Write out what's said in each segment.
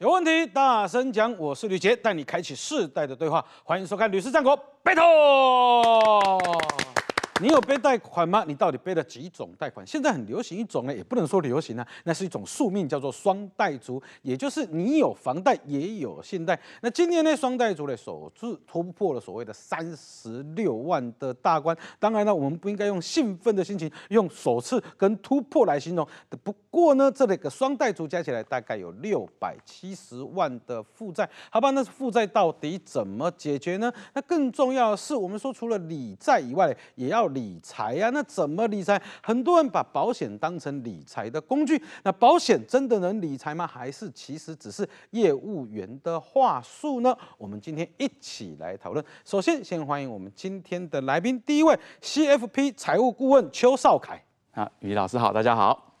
有问题大声讲，我是吕杰，带你开启世代的对话，欢迎收看《吕氏战国》battle。你有背贷款吗？你到底背了几种贷款？现在很流行一种呢，也不能说流行啊，那是一种宿命，叫做双贷族，也就是你有房贷也有信贷。那今年呢，双贷族呢首次突破了所谓的三十六万的大关。当然呢，我们不应该用兴奋的心情，用首次跟突破来形容。不过呢，这两个双贷族加起来大概有六百七十万的负债，好吧？那负债到底怎么解决呢？那更重要的是，我们说除了理债以外，也要理财呀，那怎么理财？很多人把保险当成理财的工具，那保险真的能理财吗？还是其实只是业务员的话术呢？我们今天一起来讨论。首先，先欢迎我们今天的来宾，第一位 C F P 财务顾问邱少凯啊，于老师好，大家好。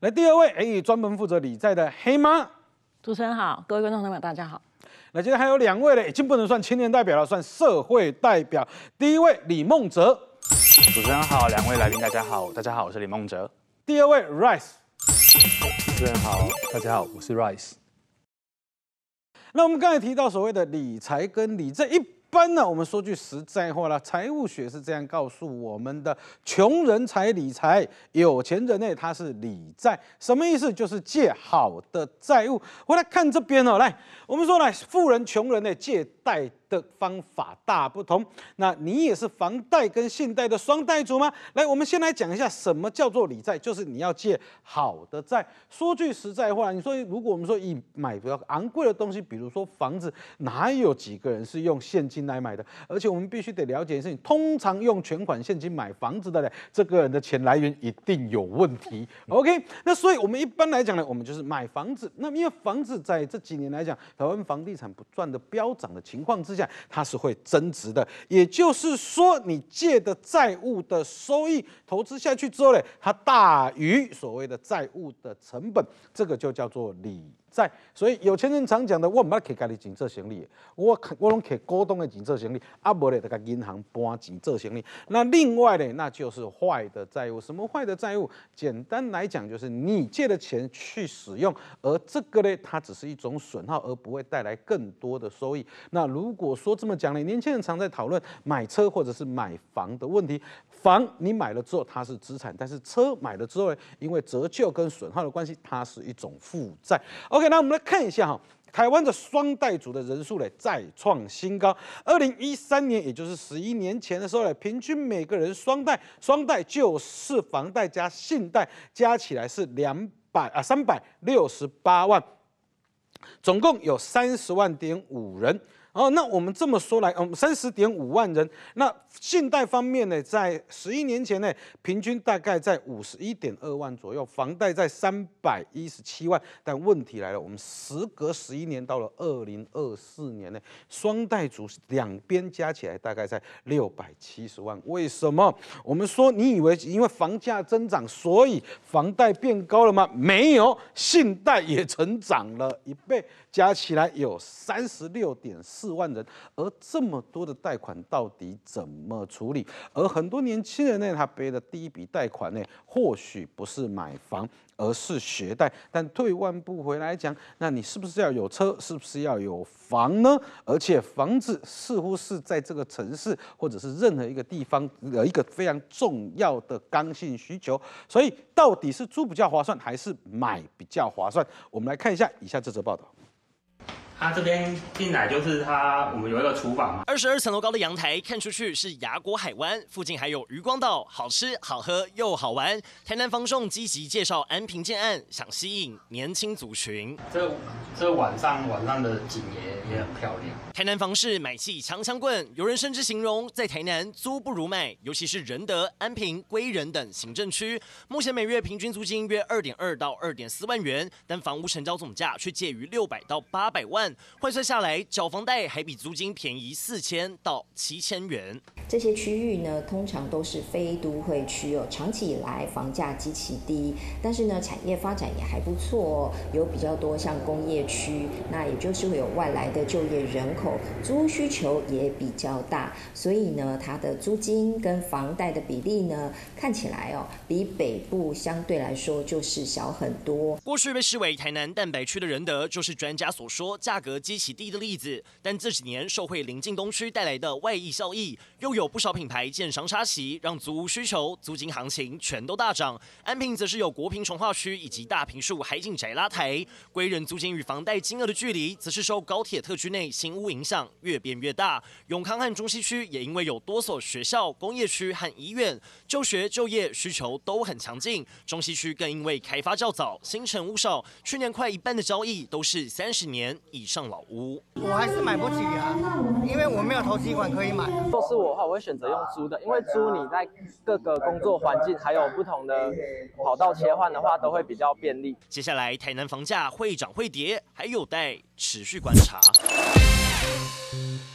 来，第二位，哎，专门负责理财的黑妈，主持人好，各位观众朋友大家好。那今天还有两位呢，已经不能算青年代表了，算社会代表。第一位李梦泽，主持人好，两位来宾大家好，大家好，我是李梦泽。第二位 Rice，主持人好，大家好，我是 Rice。那我们刚才提到所谓的理财跟理这一。般呢，我们说句实在话了，财务学是这样告诉我们的：穷人才理财，有钱人呢他是理债。什么意思？就是借好的债务。我来看这边哦，来，我们说来，富人、穷人呢借贷。的方法大不同。那你也是房贷跟信贷的双贷族吗？来，我们先来讲一下什么叫做理债，就是你要借好的债。说句实在话，你说如果我们说以买比较昂贵的东西，比如说房子，哪有几个人是用现金来买的？而且我们必须得了解一你事情，通常用全款现金买房子的嘞，这个人的钱来源一定有问题。OK，那所以我们一般来讲呢，我们就是买房子。那因为房子在这几年来讲，台湾房地产不断的飙涨的情况之。它是会增值的，也就是说，你借的债务的收益投资下去之后呢，它大于所谓的债务的成本，这个就叫做理在，所以有钱人常讲的，我唔要摕家己净资产盈我我拢摕股东的净资产盈啊，无咧就甲银行搬净资产盈那另外咧，那就是坏的债务。什么坏的债务？简单来讲，就是你借的钱去使用，而这个咧，它只是一种损耗，而不会带来更多的收益。那如果说这么讲咧，年轻人常在讨论买车或者是买房的问题。房你买了之后，它是资产；但是车买了之后呢，因为折旧跟损耗的关系，它是一种负债。OK。那我们来看一下哈，台湾的双贷族的人数呢再创新高。二零一三年，也就是十一年前的时候呢，平均每个人双贷双贷就是房贷加信贷加起来是两百啊三百六十八万，总共有三十万点五人。哦，那我们这么说来，我三十点五万人。那信贷方面呢，在十一年前呢，平均大概在五十一点二万左右，房贷在三百一十七万。但问题来了，我们时隔十一年到了二零二四年呢，双贷族两边加起来大概在六百七十万。为什么？我们说你以为因为房价增长，所以房贷变高了吗？没有，信贷也成长了一倍。加起来有三十六点四万人，而这么多的贷款到底怎么处理？而很多年轻人呢，他背的第一笔贷款呢，或许不是买房，而是学贷。但退万步回来讲，那你是不是要有车？是不是要有房呢？而且房子似乎是在这个城市或者是任何一个地方的一个非常重要的刚性需求。所以到底是租比较划算，还是买比较划算？我们来看一下以下这则报道。他这边进来就是他，我们有一个厨房嘛。二十二层楼高的阳台看出去是牙果海湾，附近还有渔光岛，好吃好喝又好玩。台南房仲积极介绍安平建案，想吸引年轻族群。这这晚上晚上的景也也漂亮。台南房市买气强强棍，有人甚至形容在台南租不如卖，尤其是仁德、安平、归仁等行政区，目前每月平均租金约二点二到二点四万元，但房屋成交总价却介于六百到八百万。换算下来，缴房贷还比租金便宜四千到七千元。这些区域呢，通常都是非都会区哦，长期以来房价极其低，但是呢，产业发展也还不错，有比较多像工业区，那也就是会有外来的就业人口，租需求也比较大，所以呢，它的租金跟房贷的比例呢，看起来哦，比北部相对来说就是小很多。过去被视为台南蛋白区的仁德，就是专家所说价价格激其低的例子，但这几年受惠临近东区带来的外溢效益，又有不少品牌建商插旗，让租屋需求、租金行情全都大涨。安平则是有国平、重化区以及大坪树海景宅拉抬，归人租金与房贷金额的距离，则是受高铁特区内新屋影响越变越大。永康和中西区也因为有多所学校、工业区和医院，就学、就业需求都很强劲。中西区更因为开发较早，新城屋少，去年快一半的交易都是三十年以。上老屋，我还是买不起啊，因为我没有投机款可以买。若是我的话，我会选择用租的，因为租你在各个工作环境还有不同的跑道切换的话，都会比较便利。接下来，台南房价会涨会跌，还有待持续观察。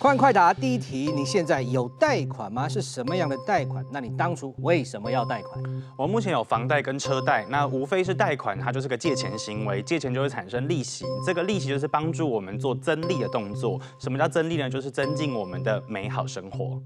快快答第一题，你现在有贷款吗？是什么样的贷款？那你当初为什么要贷款？我目前有房贷跟车贷，那无非是贷款，它就是个借钱行为，借钱就会产生利息，这个利息就是帮助我们做增利的动作。什么叫增利呢？就是增进我们的美好生活。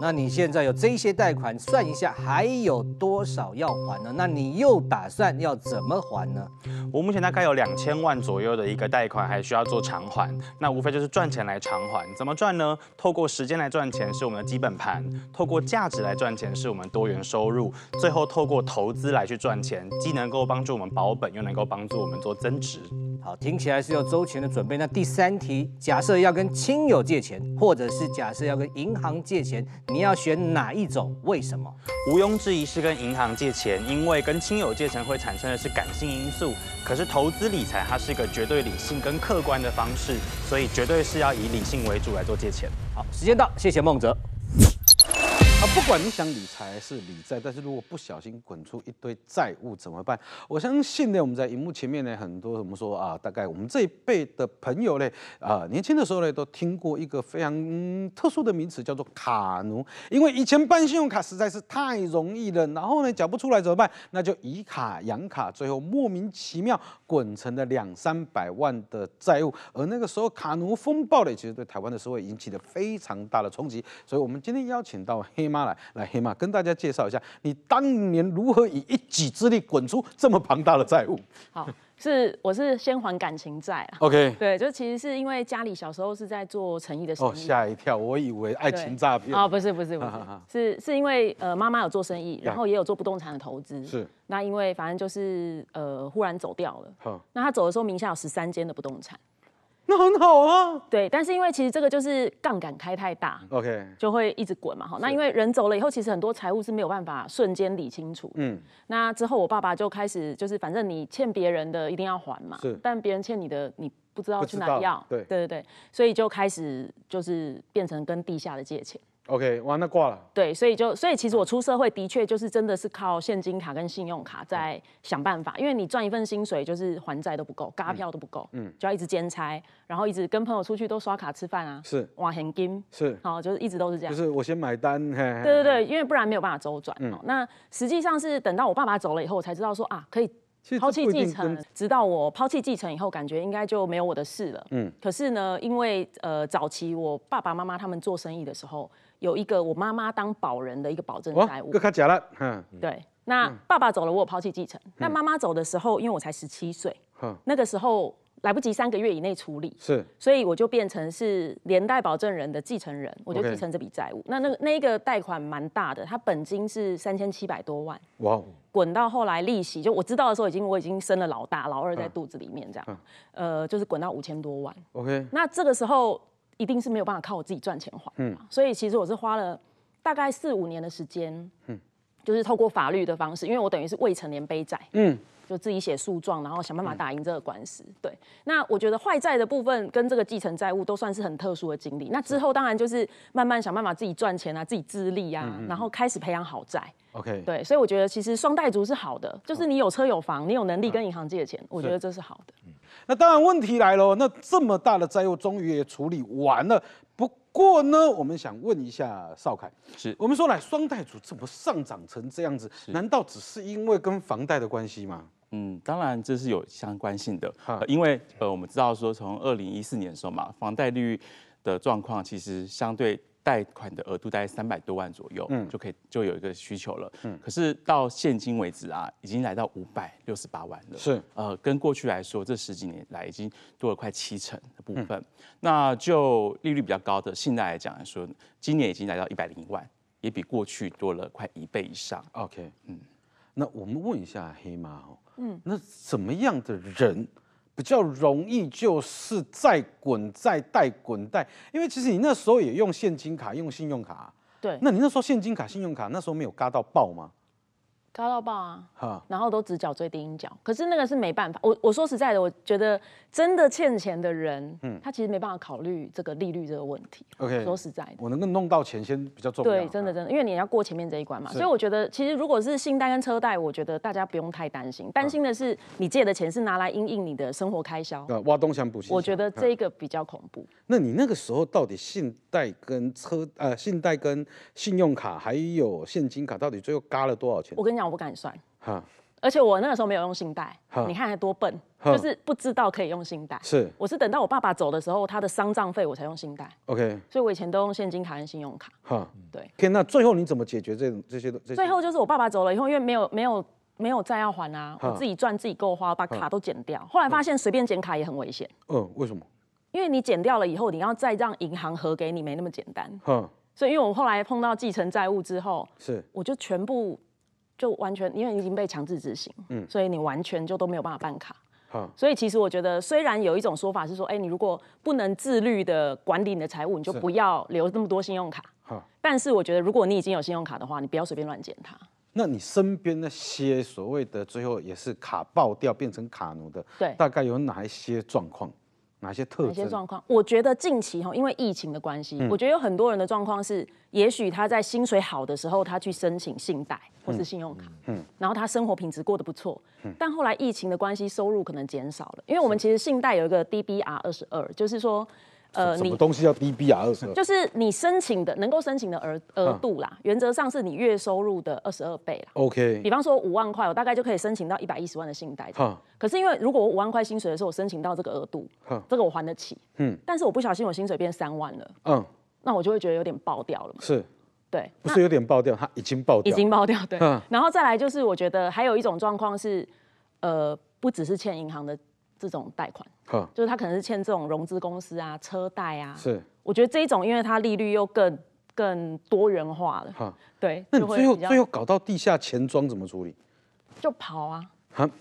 那你现在有这些贷款，算一下还有多少要还呢？那你又打算要怎么还呢？我目前大概有两千万左右的一个贷款，还需要做偿还，那无非就是赚钱来偿还，怎么赚？呢，透过时间来赚钱是我们的基本盘；透过价值来赚钱是我们多元收入；最后透过投资来去赚钱，既能够帮助我们保本，又能够帮助我们做增值。好，听起来是要周全的准备。那第三题，假设要跟亲友借钱，或者是假设要跟银行借钱，你要选哪一种？为什么？毋庸置疑是跟银行借钱，因为跟亲友借钱会产生的是感性因素。可是投资理财它是一个绝对理性跟客观的方式，所以绝对是要以理性为主来做借。好，时间到，谢谢孟哲。啊，不管你想理财还是理债，但是如果不小心滚出一堆债务怎么办？我相信呢，我们在荧幕前面呢，很多我们说啊，大概我们这一辈的朋友呢，啊，年轻的时候呢，都听过一个非常特殊的名词，叫做卡奴。因为以前办信用卡实在是太容易了，然后呢，缴不出来怎么办？那就以卡养卡，最后莫名其妙滚成了两三百万的债务。而那个时候卡奴风暴呢，其实对台湾的社会引起了非常大的冲击。所以我们今天邀请到。妈来来，黑妈跟大家介绍一下，你当年如何以一己之力滚出这么庞大的债务？好，是我是先还感情债啊。OK，对，就其实是因为家里小时候是在做诚意的时候，吓一跳，我以为爱情诈骗啊，不是不是不是，是是因为呃妈妈有做生意，然后也有做不动产的投资，是那因为反正就是呃忽然走掉了，那他走的时候名下有十三间的不动产。那很好啊。对，但是因为其实这个就是杠杆开太大，OK，就会一直滚嘛。哈，那因为人走了以后，其实很多财务是没有办法瞬间理清楚。嗯，那之后我爸爸就开始，就是反正你欠别人的一定要还嘛。是。但别人欠你的，你不知道去哪要。对对对，所以就开始就是变成跟地下的借钱。OK，哇，那挂了。对，所以就所以其实我出社会的确就是真的是靠现金卡跟信用卡在想办法，因为你赚一份薪水就是还债都不够，嘎票都不够，嗯，就要一直兼差，然后一直跟朋友出去都刷卡吃饭啊，是哇，很劲，是，好，就是一直都是这样。就是我先买单，嘿，对对对，因为不然没有办法周转哦。那实际上是等到我爸爸走了以后，我才知道说啊，可以抛弃继承，直到我抛弃继承以后，感觉应该就没有我的事了，嗯。可是呢，因为呃早期我爸爸妈妈他们做生意的时候。有一个我妈妈当保人的一个保证债务，卡假了，嗯，对。那爸爸走了，我有抛弃继承。那妈妈走的时候，因为我才十七岁，那个时候来不及三个月以内处理，是，所以我就变成是连带保证人的继承人，我就继承这笔债务。那那那一个贷款蛮大的，他本金是三千七百多万，哇，滚到后来利息就我知道的时候，已经我已经生了老大老二在肚子里面这样，呃，就是滚到五千多万。OK，那这个时候。一定是没有办法靠我自己赚钱还，嗯，所以其实我是花了大概四五年的时间，嗯，就是透过法律的方式，因为我等于是未成年背债，嗯。就自己写诉状，然后想办法打赢这个官司。对，那我觉得坏债的部分跟这个继承债务都算是很特殊的经历。那之后当然就是慢慢想办法自己赚钱啊，自己自立啊，然后开始培养好债。OK。对，所以我觉得其实双贷族是好的，就是你有车有房，你有能力跟银行借钱，我觉得这是好的。那当然问题来了，那这么大的债务终于也处理完了，不过呢，我们想问一下邵凯，是我们说来双贷族怎么上涨成这样子？难道只是因为跟房贷的关系吗？嗯，当然这是有相关性的，因为呃，我们知道说从二零一四年的时候嘛，房贷率的状况其实相对贷款的额度大概三百多万左右，嗯，就可以就有一个需求了，嗯，可是到现今为止啊，已经来到五百六十八万了，是，呃，跟过去来说这十几年来已经多了快七成的部分，那就利率比较高的信贷来讲来说，今年已经来到一百零万，也比过去多了快一倍以上，OK，嗯，那我们问一下黑妈哦。嗯，那什么样的人比较容易就是再滚再贷滚贷？因为其实你那时候也用现金卡，用信用卡。对，那你那时候现金卡、信用卡那时候没有嘎到爆吗？高到爆啊！哈，然后都只缴最低音缴，可是那个是没办法。我我说实在的，我觉得真的欠钱的人，嗯，他其实没办法考虑这个利率这个问题。OK，说实在的，我能够弄到钱先比较重要。对，真的真的，因为你要过前面这一关嘛。所以我觉得，其实如果是信贷跟车贷，我觉得大家不用太担心。担心的是你借的钱是拿来应应你的生活开销。呃，挖东墙补西我觉得这个比较恐怖。那你那个时候到底信贷跟车呃，信贷跟信用卡还有现金卡，到底最后嘎了多少钱？我跟你。那我不敢算，而且我那个时候没有用信贷，你看还多笨，就是不知道可以用信贷。是，我是等到我爸爸走的时候，他的丧葬费我才用信贷。OK，所以我以前都用现金卡跟信用卡。哈，对。OK，那最后你怎么解决这这些？最后就是我爸爸走了以后，因为没有没有没有债要还啊，我自己赚自己够花，把卡都减掉。后来发现随便减卡也很危险。嗯，为什么？因为你减掉了以后，你要再让银行核给你没那么简单。所以因为我后来碰到继承债务之后，是，我就全部。就完全因为已经被强制执行，嗯，所以你完全就都没有办法办卡。所以其实我觉得，虽然有一种说法是说，哎，你如果不能自律的管理你的财务，你就不要留那么多信用卡。但是我觉得，如果你已经有信用卡的话，你不要随便乱捡它。那你身边那些所谓的最后也是卡爆掉变成卡奴的，对，大概有哪一些状况？哪些特？哪些状况？我觉得近期哈，因为疫情的关系，我觉得有很多人的状况是，也许他在薪水好的时候，他去申请信贷或是信用卡，嗯，然后他生活品质过得不错，嗯，但后来疫情的关系，收入可能减少了，因为我们其实信贷有一个 D B R 二十二，就是说。呃，什么东西叫 DB 啊？二十就是你申请的能够申请的额额度啦，原则上是你月收入的二十二倍啦。OK，比方说五万块，我大概就可以申请到一百一十万的信贷。哈，可是因为如果我五万块薪水的时候，我申请到这个额度，这个我还得起。嗯，但是我不小心我薪水变三万了。嗯，那我就会觉得有点爆掉了。嘛。是，对，不是有点爆掉，它已经爆，掉，已经爆掉。对，然后再来就是我觉得还有一种状况是，呃，不只是欠银行的。这种贷款，就是他可能是欠这种融资公司啊、车贷啊。是，我觉得这一种，因为它利率又更更多元化了。哈，对。那最后最后搞到地下钱庄怎么处理？就跑啊。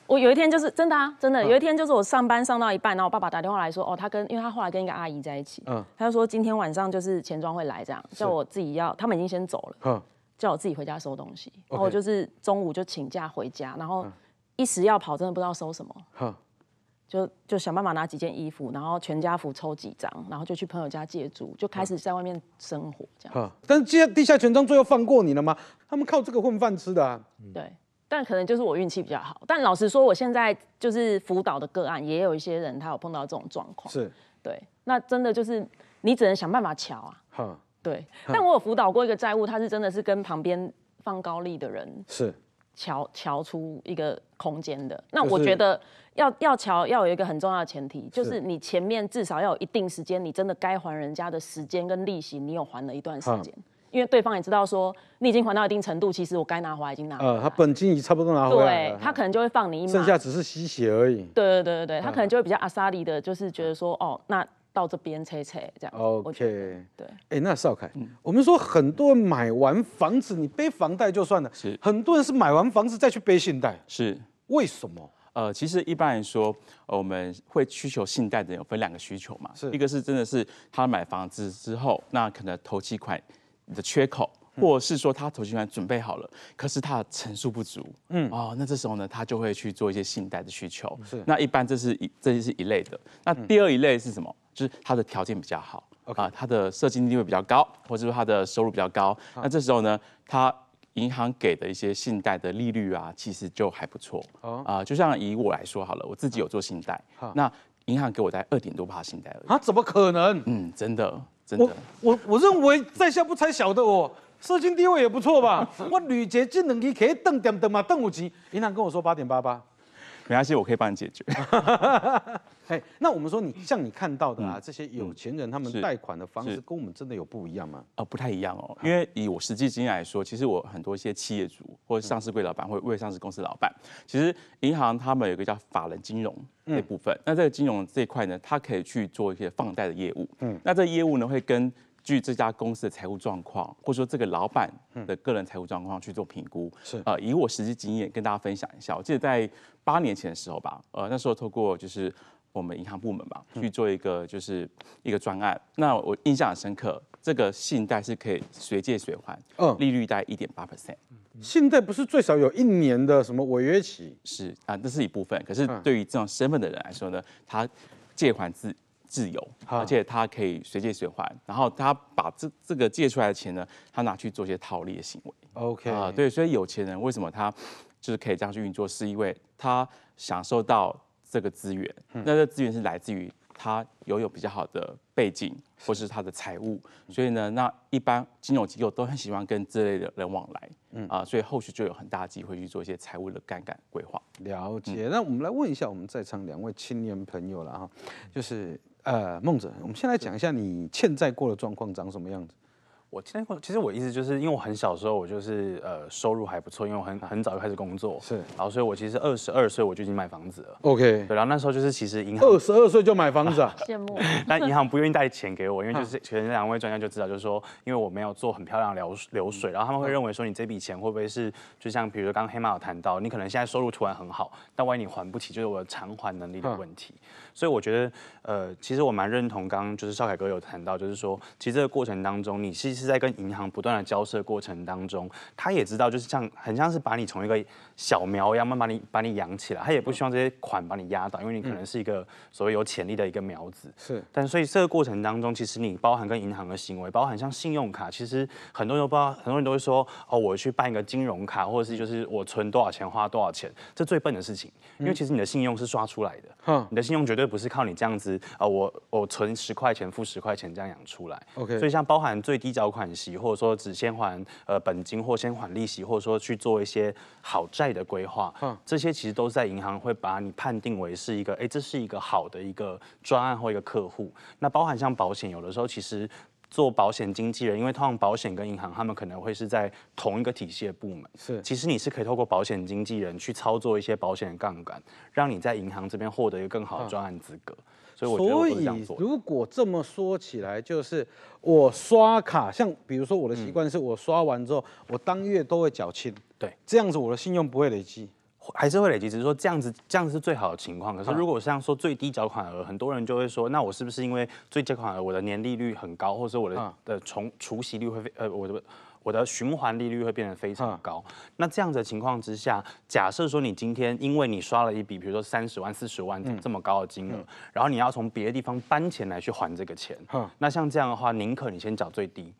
我有一天就是真的啊，真的有一天就是我上班上到一半，然后我爸爸打电话来说，哦，他跟，因为他后来跟一个阿姨在一起。嗯。他就说今天晚上就是钱庄会来，这样叫我自己要，他们已经先走了。嗯。叫我自己回家收东西。然后我就是中午就请假回家，然后一时要跑，真的不知道收什么。就就想办法拿几件衣服，然后全家福抽几张，然后就去朋友家借住，就开始在外面生活这样。哈，但是借地下全章最后放过你了吗？他们靠这个混饭吃的。啊。对，但可能就是我运气比较好。但老实说，我现在就是辅导的个案，也有一些人他有碰到这种状况。是。对。那真的就是你只能想办法瞧啊。哈。对。但我有辅导过一个债务，他是真的是跟旁边放高利的人。是。瞧瞧出一个空间的，那我觉得要要瞧要有一个很重要的前提，就是你前面至少要有一定时间，你真的该还人家的时间跟利息，你有还了一段时间，因为对方也知道说你已经还到一定程度，其实我该拿来已经拿。呃，他本金已差不多拿回来。对，他可能就会放你一马。剩下只是吸血而已。对对对对对，他可能就会比较阿萨利的，就是觉得说哦那。到这边拆拆这样。OK，对。哎，那邵凯，我们说很多人买完房子，你背房贷就算了，是。很多人是买完房子再去背信贷，是。为什么？呃，其实一般来说，我们会需求信贷的人有分两个需求嘛，是。一个是真的是他买房子之后，那可能投期款的缺口，或者是说他投期款准备好了，可是他的成数不足，嗯哦，那这时候呢，他就会去做一些信贷的需求，是。那一般这是一这是一类的，那第二一类是什么？就是他的条件比较好，啊，他的社经地位比较高，或者说他的收入比较高，那这时候呢，他银行给的一些信贷的利率啊，其实就还不错，啊，就像以我来说好了，我自己有做信贷，那银行给我在二点多八信贷而已，啊，怎么可能？嗯，真的，真的，我我我认为在下不才小的哦，社经地位也不错吧，我吕杰技能一可以挣点的嘛，挣五级。银行跟我说八点八八。没关系，我可以帮你解决。哎，那我们说你像你看到的啊，这些有钱人他们贷款的方式跟我们真的有不一样吗？啊，不太一样哦，因为以我实际经验来说，其实我很多一些企业主或者上市柜老板，或者未上市公司老板，其实银行他们有个叫法人金融那部分，那这个金融这一块呢，它可以去做一些放贷的业务。嗯，那这业务呢，会跟。据这家公司的财务状况，或者说这个老板的个人财务状况去做评估。是，呃，以我实际经验跟大家分享一下。我记得在八年前的时候吧，呃，那时候透过就是我们银行部门嘛去做一个就是一个专案。那我印象很深刻，这个信贷是可以随借随还，嗯，利率大概一点八 percent。信贷不是最少有一年的什么违约期？是啊，这是一部分。可是对于这种身份的人来说呢，他借款自自由，而且他可以随借随还，然后他把这这个借出来的钱呢，他拿去做一些套利的行为。OK，啊，对，所以有钱人为什么他就是可以这样去运作，是因为他享受到这个资源。那这资源是来自于他拥有比较好的背景，或是他的财务。所以呢，那一般金融机构都很喜欢跟这类的人往来。啊，所以后续就有很大机会去做一些财务的杠杆规划。了解。那我们来问一下我们在场两位青年朋友了哈，就是。呃，孟子，我们先来讲一下你欠债过的状况长什么样子。我现在其实我意思就是，因为我很小时候我就是呃收入还不错，因为我很很早就开始工作，是，然后所以我其实二十二岁我就已经买房子了，OK，对，然后那时候就是其实银行二十二岁就买房子啊，羡慕。但银行不愿意贷钱给我，因为就 是前两位专家就知道，就是说，因为我没有做很漂亮流流水，然后他们会认为说你这笔钱会不会是，就像比如说刚刚黑马有谈到，你可能现在收入突然很好，但万一你还不起，就是我的偿还能力的问题。所以我觉得呃其实我蛮认同刚刚就是邵凯哥有谈到，就是说其实这个过程当中你是。是在跟银行不断的交涉过程当中，他也知道就是像很像是把你从一个小苗一样慢慢你把你养起来。他也不希望这些款把你压倒，因为你可能是一个所谓有潜力的一个苗子。是。但所以这个过程当中，其实你包含跟银行的行为，包含像信用卡，其实很多人都不知道，很多人都会说哦，我去办一个金融卡，或者是就是我存多少钱花多少钱，这最笨的事情。因为其实你的信用是刷出来的，你的信用绝对不是靠你这样子啊，我我存十块钱付十块钱这样养出来。OK。所以像包含最低缴。贷款息，或者说只先还呃本金，或先还利息，或者说去做一些好债的规划，嗯，这些其实都在银行会把你判定为是一个，哎，这是一个好的一个专案或一个客户。那包含像保险，有的时候其实做保险经纪人，因为通常保险跟银行他们可能会是在同一个体系的部门，是，其实你是可以透过保险经纪人去操作一些保险杠杆，让你在银行这边获得一个更好的专案资格。所以，如果这么说起来，就是我刷卡，像比如说我的习惯是，我刷完之后，我当月都会缴清，对，这样子我的信用不会累积，还是会累积，只是说这样子，这样子是最好的情况。可是如果像说最低缴款额，很多人就会说，那我是不是因为最低缴款额，我的年利率很高，或者我的的从除息率会呃，我的。我的循环利率会变得非常高。那这样的情况之下，假设说你今天因为你刷了一笔，比如说三十万、四十万这么高的金额，然后你要从别的地方搬钱来去还这个钱。那像这样的话，宁可你先缴最低。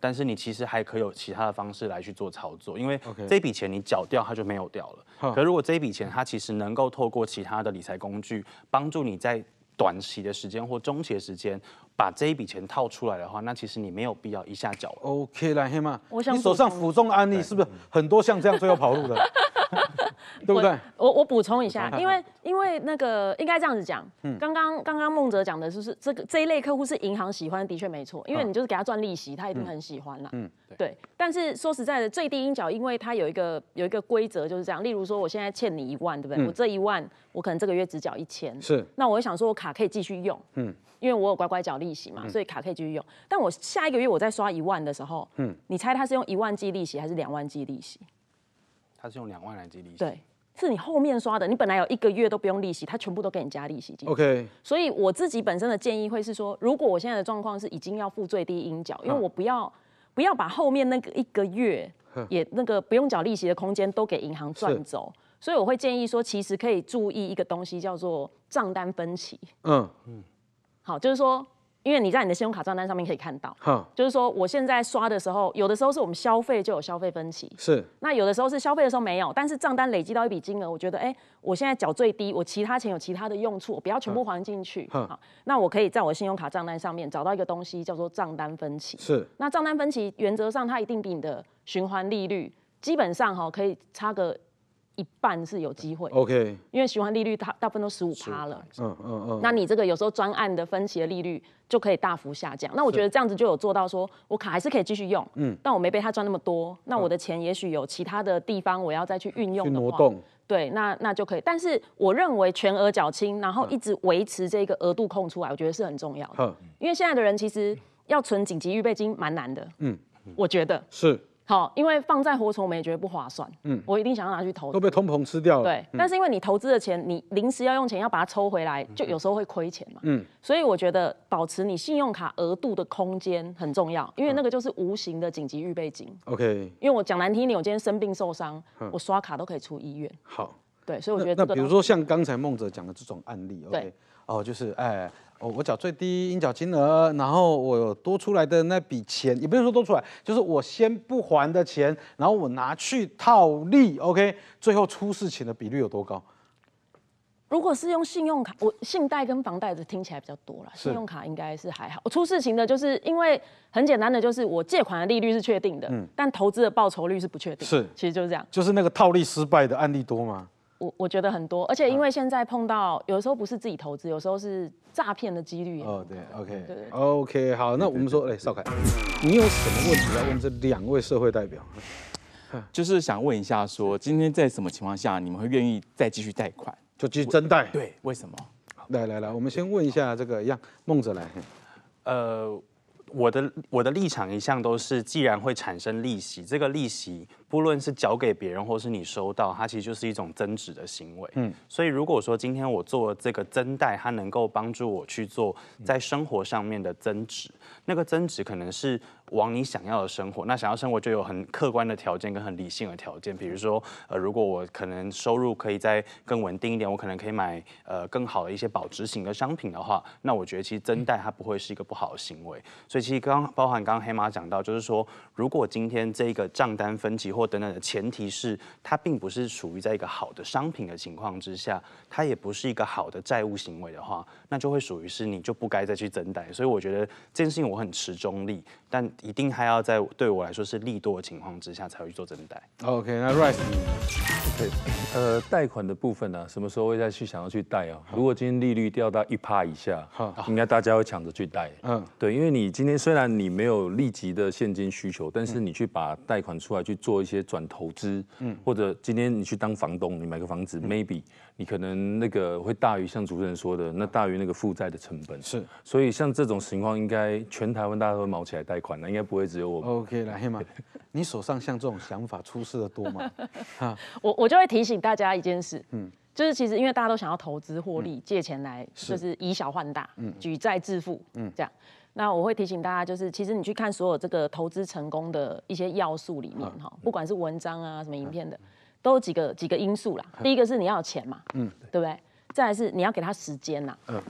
但是你其实还可以有其他的方式来去做操作，因为这笔钱你缴掉它就没有掉了。可如果这笔钱它其实能够透过其他的理财工具帮助你在。短期的时间或中期的时间，把这一笔钱套出来的话，那其实你没有必要一下缴。OK 啦，嘿嘛，你手上送的案例是不是很多像这样最后跑路的？对不对？我我补充一下，因为因为那个应该这样子讲，嗯，刚刚刚刚梦哲讲的就是这个这一类客户是银行喜欢，的确没错，因为你就是给他赚利息，他一定很喜欢啦。嗯，对。但是说实在的，最低应缴，因为它有一个有一个规则就是这样，例如说我现在欠你一万，对不对？我这一万，我可能这个月只缴一千，是。那我想说，我卡可以继续用，嗯，因为我有乖乖缴利息嘛，所以卡可以继续用。但我下一个月我再刷一万的时候，嗯，你猜他是用一万计利息还是两万计利息？它是用两万来计利息，对，是你后面刷的，你本来有一个月都不用利息，它全部都给你加利息进去。OK，所以我自己本身的建议会是说，如果我现在的状况是已经要付最低应缴，因为我不要不要把后面那个一个月也那个不用缴利息的空间都给银行赚走，所以我会建议说，其实可以注意一个东西叫做账单分期。嗯嗯，好，就是说。因为你在你的信用卡账单上面可以看到，就是说我现在刷的时候，有的时候是我们消费就有消费分歧，是。那有的时候是消费的时候没有，但是账单累积到一笔金额，我觉得，哎，我现在缴最低，我其他钱有其他的用处，我不要全部还进去。好，那我可以在我信用卡账单上面找到一个东西，叫做账单分歧。是。那账单分歧原则上它一定比你的循环利率，基本上哈可以差个。一半是有机会，OK，因为喜环利率，它大部分都十五趴了，嗯嗯嗯。那你这个有时候专案的分期的利率就可以大幅下降。那我觉得这样子就有做到，说我卡还是可以继续用，嗯，但我没被他赚那么多。那我的钱也许有其他的地方我要再去运用的话，对，那那就可以。但是我认为全额缴清，然后一直维持这个额度空出来，我觉得是很重要的，因为现在的人其实要存紧急预备金蛮难的，嗯，我觉得是。好，因为放在活存，我们也觉得不划算。嗯，我一定想要拿去投，都被通膨吃掉了。对，但是因为你投资的钱，你临时要用钱，要把它抽回来，就有时候会亏钱嘛。嗯，所以我觉得保持你信用卡额度的空间很重要，因为那个就是无形的紧急预备金。OK。因为我讲难听点，我今天生病受伤，我刷卡都可以出医院。好。对，所以我觉得那比如说像刚才孟哲讲的这种案例，对，哦，就是哎。哦，我缴最低应缴金额，然后我多出来的那笔钱，也不用说多出来，就是我先不还的钱，然后我拿去套利，OK？最后出事情的比率有多高？如果是用信用卡，我信贷跟房贷的听起来比较多了，信用卡应该是还好。出事情的就是因为很简单的，就是我借款的利率是确定的，嗯，但投资的报酬率是不确定，是，其实就是这样。就是那个套利失败的案例多吗？我我觉得很多，而且因为现在碰到，有时候不是自己投资，有时候是诈骗的几率。哦，对，OK，对，OK，好，那我们说，哎，邵凯，你有什么问题要问这两位社会代表？就是想问一下，说今天在什么情况下你们会愿意再继续贷款？就继续增贷？对，为什么？来来来，我们先问一下这个样孟哲来，呃，我的我的立场一向都是，既然会产生利息，这个利息。不论是交给别人，或是你收到，它其实就是一种增值的行为。嗯，所以如果说今天我做这个增贷，它能够帮助我去做在生活上面的增值，那个增值可能是往你想要的生活。那想要生活就有很客观的条件跟很理性的条件。比如说，呃，如果我可能收入可以再更稳定一点，我可能可以买呃更好的一些保值型的商品的话，那我觉得其实增贷它不会是一个不好的行为。所以其实刚包含刚刚黑马讲到，就是说如果今天这个账单分级。或等等的前提是，它并不是属于在一个好的商品的情况之下，它也不是一个好的债务行为的话，那就会属于是你就不该再去增贷。所以我觉得这件事情我很持中立，但一定还要在对我来说是利多的情况之下才会去做增贷。OK，那 Rice，对，呃，贷款的部分呢，什么时候会再去想要去贷啊？如果今天利率掉到一趴以下，应该大家会抢着去贷。嗯，对，因为你今天虽然你没有立即的现金需求，但是你去把贷款出来去做。些转投资，嗯，或者今天你去当房东，你买个房子，maybe 你可能那个会大于像主持人说的，那大于那个负债的成本。是，所以像这种情况，应该全台湾大家都会毛起来贷款那应该不会只有我。OK，来黑马，你手上像这种想法出事的多吗？我我就会提醒大家一件事，嗯，就是其实因为大家都想要投资获利，借钱来就是以小换大，举债致富，嗯，这样。那我会提醒大家，就是其实你去看所有这个投资成功的一些要素里面哈，不管是文章啊什么影片的，都有几个几个因素啦。第一个是你要有钱嘛，嗯，对不对？再是你要给他时间呐，嗯，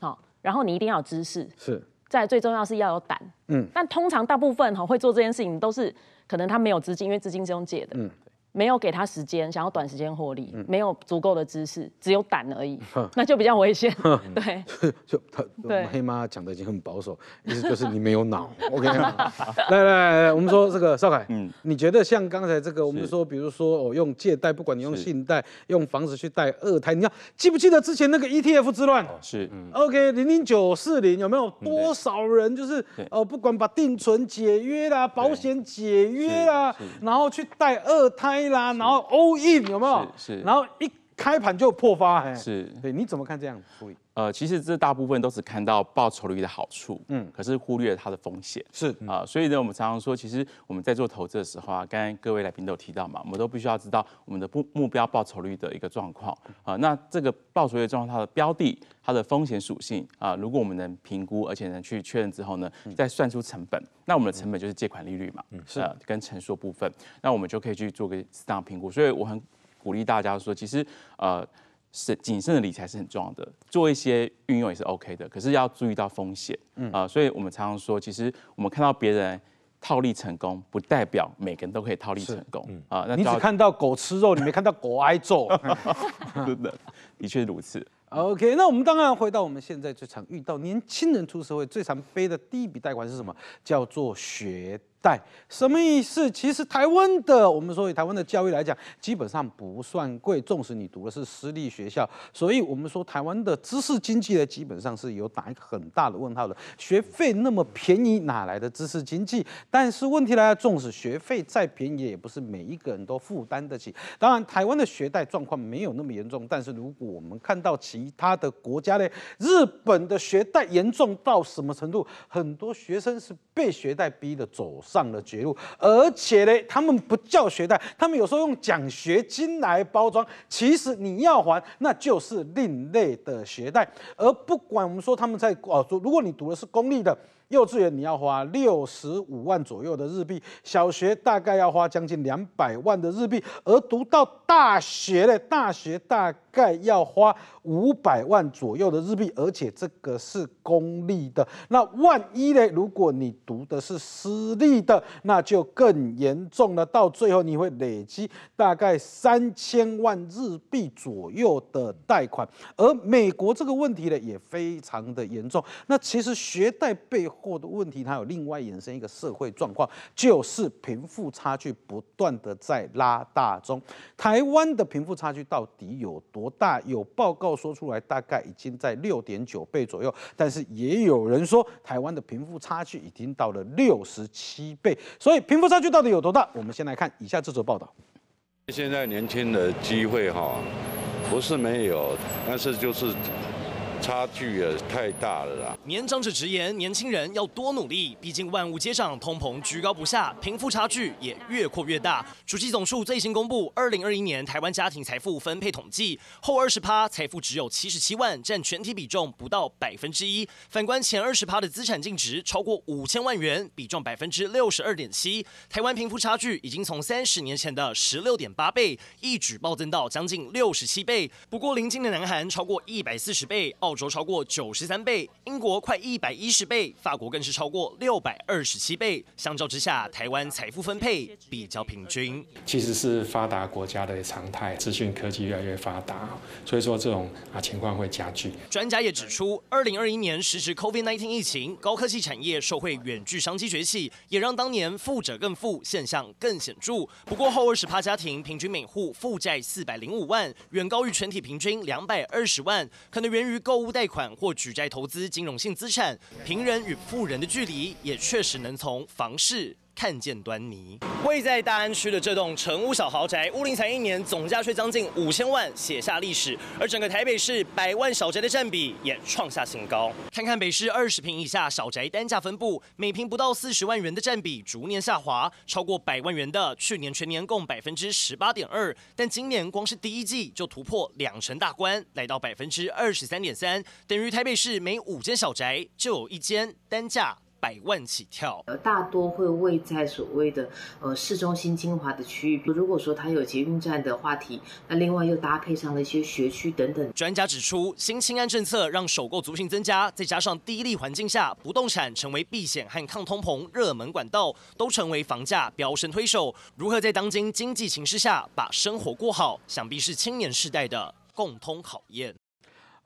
好，然后你一定要有知识，是。再最重要是要有胆，嗯。但通常大部分哈会做这件事情都是可能他没有资金，因为资金是用借的，嗯。没有给他时间，想要短时间获利，没有足够的知识，只有胆而已，那就比较危险。对，就他，对黑妈讲的已经很保守，意思就是你没有脑。OK，来来来，我们说这个少凯，嗯，你觉得像刚才这个，我们说，比如说哦，用借贷，不管你用信贷，用房子去贷二胎，你要记不记得之前那个 ETF 之乱？是 OK 零零九四零有没有多少人就是哦，不管把定存解约啦，保险解约啦，然后去贷二胎？啦，然后 all in 有没有？然后一。开盘就破发，哎，是，对，你怎么看这样？呃，其实这大部分都只看到报酬率的好处，嗯，可是忽略了它的风险，是啊，所以呢，我们常常说，其实我们在做投资的时候啊，刚刚各位来宾都有提到嘛，我们都必须要知道我们的目目标报酬率的一个状况啊，那这个报酬率状况它的标的、它的风险属性啊，如果我们能评估，而且能去确认之后呢，再算出成本，那我们的成本就是借款利率嘛，嗯，是跟成数部分，那我们就可以去做个适当评估，所以我很。鼓励大家说，其实，呃，是谨慎的理财是很重要的，做一些运用也是 OK 的，可是要注意到风险，嗯啊，所以我们常常说，其实我们看到别人套利成功，不代表每个人都可以套利成功，啊，你只看到狗吃肉，你没看到狗挨揍，真的，的确如此。OK，那我们当然回到我们现在最常遇到，年轻人出社会最常背的第一笔贷款是什么？叫做学。代，什么意思？其实台湾的，我们说以台湾的教育来讲，基本上不算贵，纵使你读的是私立学校。所以我们说台湾的知识经济呢，基本上是有打一个很大的问号的。学费那么便宜，哪来的知识经济？但是问题来了，纵使学费再便宜，也不是每一个人都负担得起。当然，台湾的学贷状况没有那么严重，但是如果我们看到其他的国家呢，日本的学贷严重到什么程度？很多学生是被学贷逼的走。上了绝路，而且呢，他们不叫学贷，他们有时候用奖学金来包装，其实你要还，那就是另类的学贷，而不管我们说他们在哦，如果你读的是公立的。幼稚园你要花六十五万左右的日币，小学大概要花将近两百万的日币，而读到大学嘞，大学大概要花五百万左右的日币，而且这个是公立的。那万一嘞，如果你读的是私立的，那就更严重了。到最后你会累积大概三千万日币左右的贷款。而美国这个问题嘞也非常的严重。那其实学贷被过度问题，它有另外衍生一个社会状况，就是贫富差距不断的在拉大中。台湾的贫富差距到底有多大？有报告说出来，大概已经在六点九倍左右，但是也有人说台湾的贫富差距已经到了六十七倍。所以贫富差距到底有多大？我们先来看以下这则报道。现在年轻的机会哈，不是没有，但是就是。差距也太大了啦！年长者直言，年轻人要多努力，毕竟万物皆涨，通膨居高不下，贫富差距也越扩越大。主计总数最新公布，二零二一年台湾家庭财富分配统计，后二十趴财富只有七十七万，占全体比重不到百分之一。反观前二十趴的资产净值超过五千万元，比重百分之六十二点七。台湾贫富差距已经从三十年前的十六点八倍，一举暴增到将近六十七倍。不过邻近的南韩超过一百四十倍，澳。洲超过九十三倍，英国快一百一十倍，法国更是超过六百二十七倍。相较之下，台湾财富分配比较平均，其实是发达国家的常态。资讯科技越来越发达，所以说这种啊情况会加剧。专家也指出，二零二一年时值 COVID-19 疫情，高科技产业受惠远距商机崛起，也让当年富者更富现象更显著。不过后二十趴家庭平均每户负债四百零五万，远高于全体平均两百二十万，可能源于购物。屋贷款或举债投资金融性资产，贫人与富人的距离也确实能从房市。看见端倪，位在大安区的这栋城屋小豪宅，屋龄才一年，总价却将近五千万，写下历史。而整个台北市百万小宅的占比也创下新高。看看北市二十平以下小宅单价分布，每平不到四十万元的占比逐年下滑，超过百万元的，去年全年共百分之十八点二，但今年光是第一季就突破两成大关，来到百分之二十三点三，等于台北市每五间小宅就有一间单价。百万起跳，呃，大多会位在所谓的呃市中心精华的区域。如果说它有捷运站的话题，那另外又搭配上了一些学区等等。专家指出，新轻安政策让首购族群增加，再加上低利环境下，不动产成为避险和抗通膨热门管道，都成为房价飙升推手。如何在当今经济形势下把生活过好，想必是青年世代的共通考验。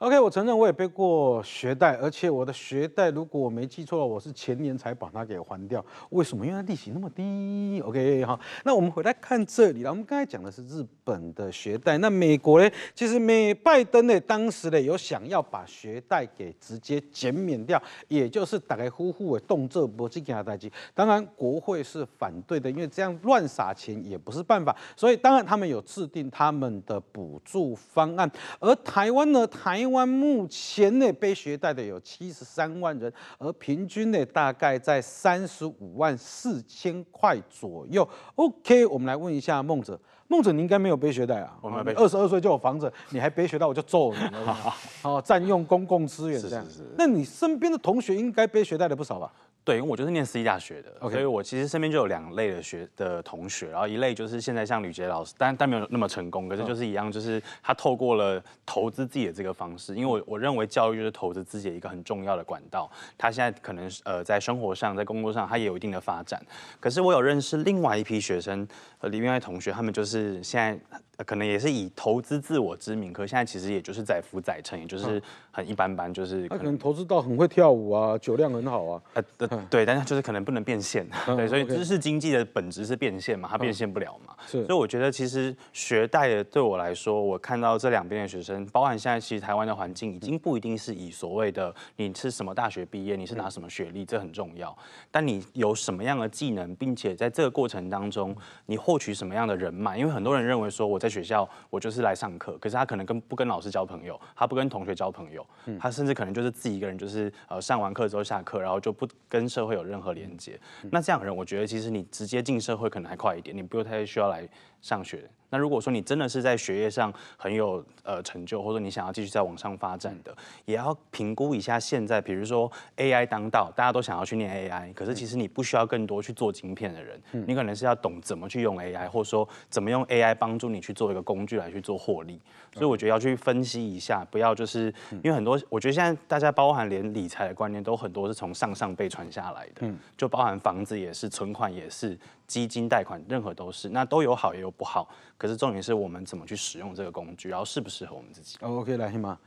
OK，我承认我也背过学贷，而且我的学贷，如果我没记错，我是前年才把它给还掉。为什么？因为它利息那么低。OK，好，那我们回来看这里了。我们刚才讲的是日本的学贷，那美国呢？其实美拜登呢，当时呢有想要把学贷给直接减免掉，也就是打开呼呼的动这笔金他代金。当然，国会是反对的，因为这样乱撒钱也不是办法。所以，当然他们有制定他们的补助方案。而台湾呢，台。目前呢，被学贷的有七十三万人，而平均呢，大概在三十五万四千块左右。OK，我们来问一下孟哲。孟子，你应该没有背学贷啊？我没还背。二十二岁就有房子，你还背学贷，我就揍你！好占用公共资源，这样。是是是。那你身边的同学应该背学贷的不少吧？对，因为我就是念私立大学的，OK，所以我其实身边就有两类的学的同学，然后一类就是现在像吕杰老师，但但没有那么成功，可是就是一样，就是他透过了投资自己的这个方式，因为我我认为教育就是投资自己一个很重要的管道。他现在可能是呃，在生活上，在工作上，他也有一定的发展。可是我有认识另外一批学生和另外同学，他们就是。是现在。可能也是以投资自我之名，可现在其实也就是载福载乘，也就是很一般般。就是他可能投资到很会跳舞啊，酒量很好啊。呃，对，但是就是可能不能变现。对，所以知识经济的本质是变现嘛，它变现不了嘛。是。所以我觉得其实学贷的对我来说，我看到这两边的学生，包含现在其实台湾的环境已经不一定是以所谓的你是什么大学毕业，你是拿什么学历，这很重要。但你有什么样的技能，并且在这个过程当中，你获取什么样的人脉？因为很多人认为说我在学校，我就是来上课。可是他可能跟不跟老师交朋友，他不跟同学交朋友，他甚至可能就是自己一个人，就是呃上完课之后下课，然后就不跟社会有任何连接。那这样的人，我觉得其实你直接进社会可能还快一点，你不用太需要来上学。那如果说你真的是在学业上很有呃成就，或者你想要继续再往上发展的，也要评估一下现在，比如说 AI 当道，大家都想要去念 AI，可是其实你不需要更多去做晶片的人，你可能是要懂怎么去用 AI，或者说怎么用 AI 帮助你去做一个工具来去做获利。所以我觉得要去分析一下，不要就是因为很多，我觉得现在大家包含连理财的观念都很多是从上上辈传下来的，就包含房子也是，存款也是。基金贷款，任何都是，那都有好也有不好，可是重点是我们怎么去使用这个工具，然后适不适合我们自己。OK，来，黑马，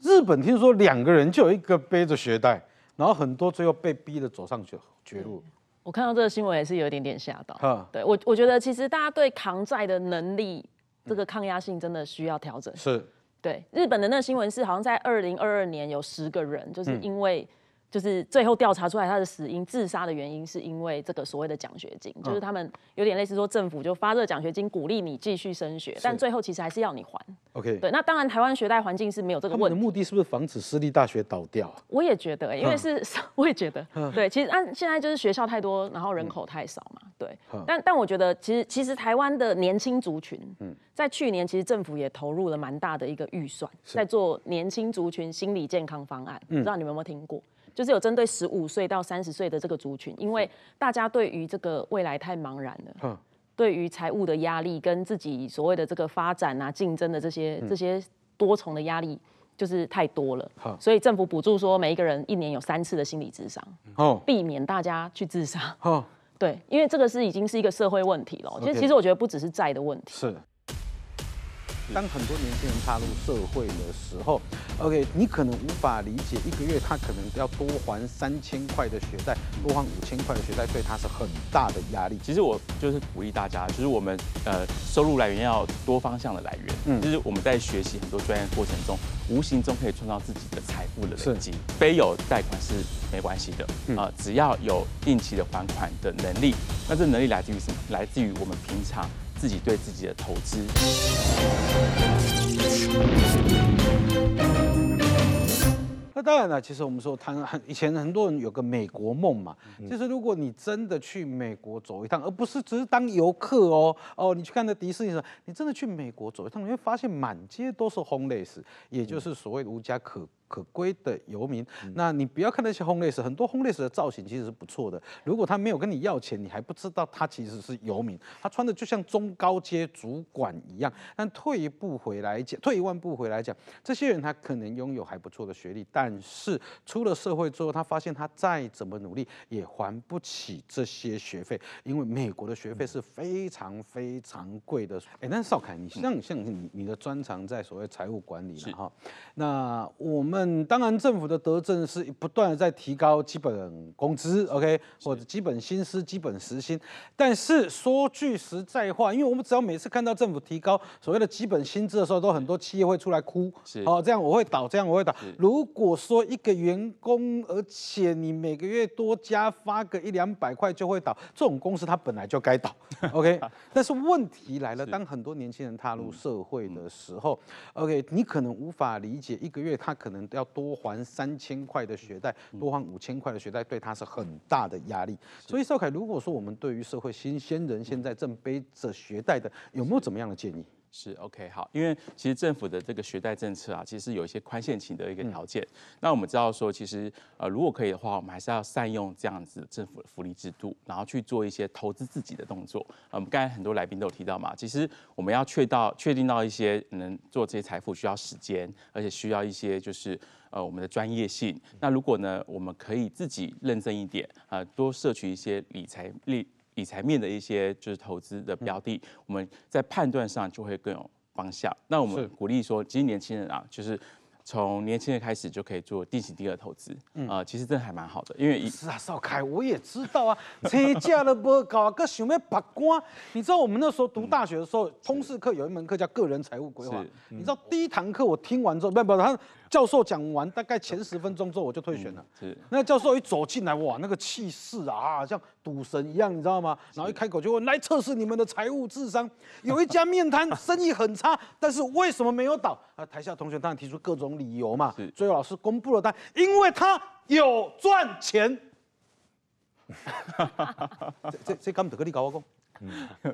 日本听说两个人就有一个背着学贷，然后很多最后被逼的走上绝绝路。我看到这个新闻也是有一点点吓到。嗯，对我我觉得其实大家对扛债的能力，这个抗压性真的需要调整。是，对，日本的那个新闻是好像在二零二二年有十个人就是因为。就是最后调查出来，他的死因自杀的原因是因为这个所谓的奖学金，就是他们有点类似说政府就发热奖学金鼓励你继续升学，但最后其实还是要你还。OK，对，那当然台湾学贷环境是没有这个问题。的目的是不是防止私立大学倒掉？我也觉得，因为 是我也觉得，对，其实按现在就是学校太多，然后人口太少嘛，对。但但我觉得其实其实台湾的年轻族群，在去年其实政府也投入了蛮大的一个预算，在做年轻族群心理健康方案，不知道你们有没有听过？就是有针对十五岁到三十岁的这个族群，因为大家对于这个未来太茫然了，对于财务的压力跟自己所谓的这个发展啊、竞争的这些这些多重的压力，就是太多了，所以政府补助说每一个人一年有三次的心理智商，避免大家去自杀，对，因为这个是已经是一个社会问题了，其实其实我觉得不只是债的问题，是。当很多年轻人踏入社会的时候，OK，你可能无法理解，一个月他可能要多还三千块的学贷，多还五千块的学贷，对他是很大的压力。其实我就是鼓励大家，就是我们呃收入来源要多方向的来源。嗯，就是我们在学习很多专业过程中，无形中可以创造自己的财富的累积。非有贷款是没关系的，呃，只要有定期的还款的能力，那这能力来自于什么？来自于我们平常。自己对自己的投资。那当然了，其实我们说，很以前很多人有个美国梦嘛，就是如果你真的去美国走一趟，而不是只是当游客哦哦，你去看那迪士尼的时候，你真的去美国走一趟，你会发现满街都是 homeless，也就是所谓无家可。可归的游民，那你不要看那些 homeless，很多 homeless 的造型其实是不错的。如果他没有跟你要钱，你还不知道他其实是游民，他穿的就像中高阶主管一样。但退一步回来讲，退一万步回来讲，这些人他可能拥有还不错的学历，但是出了社会之后，他发现他再怎么努力也还不起这些学费，因为美国的学费是非常非常贵的。哎，但是少凯，你像像你你的专长在所谓财务管理了哈，那我们。嗯，当然，政府的德政是不断的在提高基本工资，OK，或者基本薪资、基本时薪。但是说句实在话，因为我们只要每次看到政府提高所谓的基本薪资的时候，都很多企业会出来哭，哦，这样我会倒，这样我会倒。如果说一个员工，而且你每个月多加发个一两百块就会倒，这种公司它本来就该倒，OK。但是问题来了，当很多年轻人踏入社会的时候，OK，你可能无法理解，一个月他可能。要多还三千块的学贷，多还五千块的学贷，对他是很大的压力。所以，邵凯，如果说我们对于社会新鲜人现在正背着学贷的，有没有怎么样的建议？是 OK，好，因为其实政府的这个学贷政策啊，其实有一些宽限期的一个条件。那我们知道说，其实呃，如果可以的话，我们还是要善用这样子政府的福利制度，然后去做一些投资自己的动作。呃，刚才很多来宾都有提到嘛，其实我们要确到确定到一些能做这些财富需要时间，而且需要一些就是呃我们的专业性。那如果呢，我们可以自己认真一点啊，多摄取一些理财力。理财面的一些就是投资的标的，我们在判断上就会更有方向。那我们鼓励说，其实年轻人啊，就是从年轻人开始就可以做定型定额投资，啊，其实这还蛮好的，因为是啊，邵凯我也知道啊，车价都不高，个想要拔光？你知道我们那时候读大学的时候，通识课有一门课叫个人财务规划，你知道第一堂课我听完之后，不不他。教授讲完大概前十分钟之后，我就退选了。是，那教授一走进来，哇，那个气势啊，像赌神一样，你知道吗？然后一开口就问：“来测试你们的财务智商，有一家面摊生意很差，但是为什么没有倒？”啊，台下同学当然提出各种理由嘛。是，最后老师公布了答案，因为他有赚钱。这这刚唔到，你搞我讲。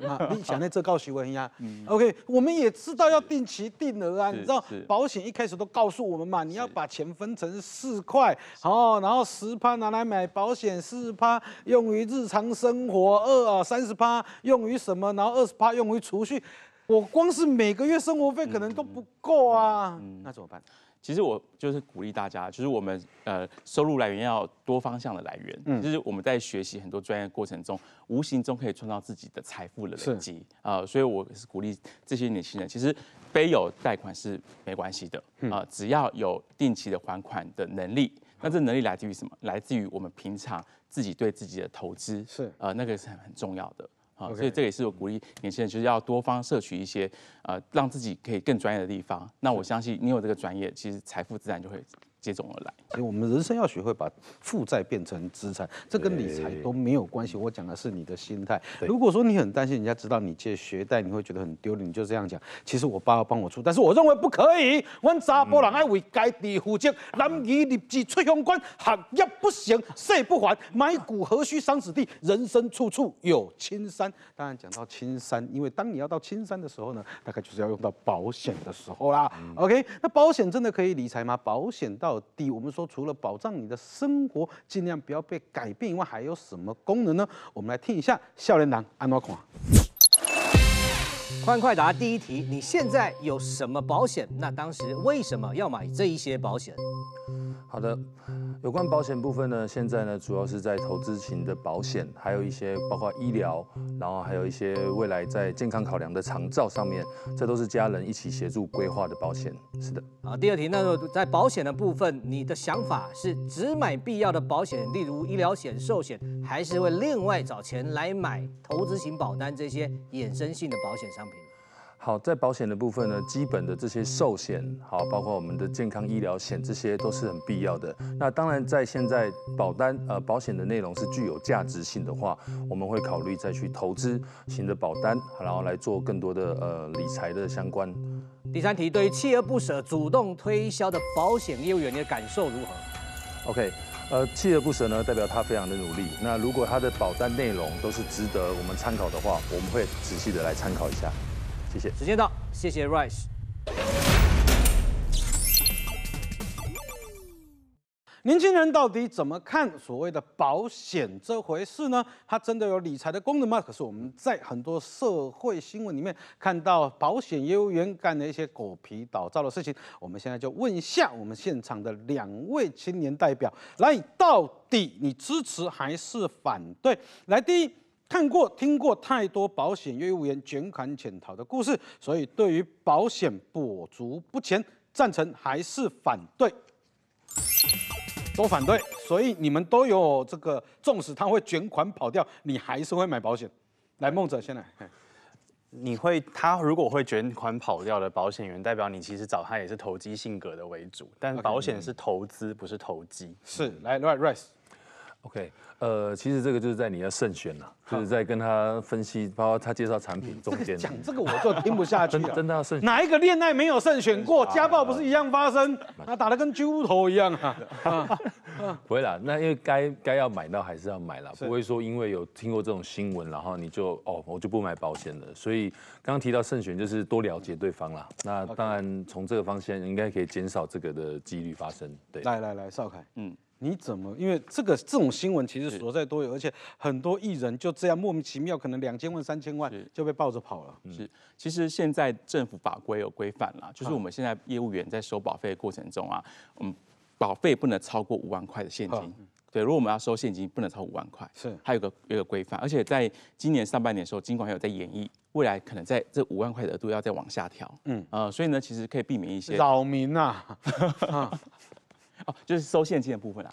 啊，你想在这告徐文呀？OK，我们也知道要定期定额啊。你知道保险一开始都告诉我们嘛，你要把钱分成四块，好，然后十趴拿来买保险，四趴用于日常生活，二啊三十趴用于什么，然后二十趴用于储蓄。我光是每个月生活费可能都不够啊，那怎么办？其实我就是鼓励大家，就是我们呃收入来源要多方向的来源，嗯，就是我们在学习很多专业过程中，无形中可以创造自己的财富累积啊，所以我是鼓励这些年轻人，其实非有贷款是没关系的，啊，只要有定期的还款的能力，那这能力来自于什么？来自于我们平常自己对自己的投资，是，呃，那个是很很重要的。好，所以这也是我鼓励年轻人，就是要多方摄取一些，呃，让自己可以更专业的地方。那我相信你有这个专业，其实财富自然就会。接踵而来，所以我们人生要学会把负债变成资产，这跟理财都没有关系。我讲的是你的心态。如果说你很担心人家知道你借学贷，你会觉得很丢脸，你就这样讲。其实我爸要帮我出，但是我认为不可以。阮沙波人爱为家己负责，难移立志出雄关，喊要不行，债不还，买股何须伤子地，人生处处有青山。当然讲到青山，因为当你要到青山的时候呢，大概就是要用到保险的时候啦。OK，那保险真的可以理财吗？保险到。低，我们说除了保障你的生活，尽量不要被改变以外，还有什么功能呢？我们来听一下，笑脸党安哪看。快快答第一题，你现在有什么保险？那当时为什么要买这一些保险？好的，有关保险部分呢，现在呢主要是在投资型的保险，还有一些包括医疗，然后还有一些未来在健康考量的长照上面，这都是家人一起协助规划的保险。是的。啊，第二题，那在保险的部分，你的想法是只买必要的保险，例如医疗险、寿险，还是会另外找钱来买投资型保单这些衍生性的保险上？好，在保险的部分呢，基本的这些寿险，好，包括我们的健康医疗险，这些都是很必要的。那当然，在现在保单呃保险的内容是具有价值性的话，我们会考虑再去投资型的保单，然后来做更多的呃理财的相关。第三题，对于锲而不舍、主动推销的保险业务员，你的感受如何？OK，呃，锲而不舍呢，代表他非常的努力。那如果他的保单内容都是值得我们参考的话，我们会仔细的来参考一下。谢谢，时间到，谢谢 Rise。年轻人到底怎么看所谓的保险这回事呢？它真的有理财的功能吗？可是我们在很多社会新闻里面看到，保险业务员干的一些狗皮倒灶的事情。我们现在就问一下我们现场的两位青年代表，来，到底你支持还是反对？来，第一。看过、听过太多保险业务员卷款潜逃的故事，所以对于保险跛足不前，赞成还是反对？都反对。所以你们都有这个，纵使他会卷款跑掉，你还是会买保险。来，梦者先来。你会，他如果会卷款跑掉的保险员，代表你其实找他也是投机性格的为主。但保险是投资，不是投机。是，来，rise。OK，呃，其实这个就是在你的慎选啦，就是在跟他分析，包括他介绍产品中间，这个讲这个我就听不下去了。真的要慎哪一个恋爱没有慎选过？家暴不是一样发生？他打得跟猪头一样啊！不会啦，那因为该该要买到还是要买啦，不会说因为有听过这种新闻，然后你就哦，我就不买保险了。所以刚刚提到慎选，就是多了解对方啦。那当然从这个方向应该可以减少这个的几率发生。对，来来来，少凯，嗯。你怎么？因为这个这种新闻其实所在多有，而且很多艺人就这样莫名其妙，可能两千万、三千万就被抱着跑了。是，其实现在政府法规有规范了，就是我们现在业务员在收保费的过程中啊，嗯，保费不能超过五万块的现金。对，如果我们要收现金，不能超五万块。是，还有个有个规范，而且在今年上半年的时候，尽管有在演绎，未来可能在这五万块的额度要再往下调。嗯呃，所以呢，其实可以避免一些扰民啊。哦，就是收现金的部分啊。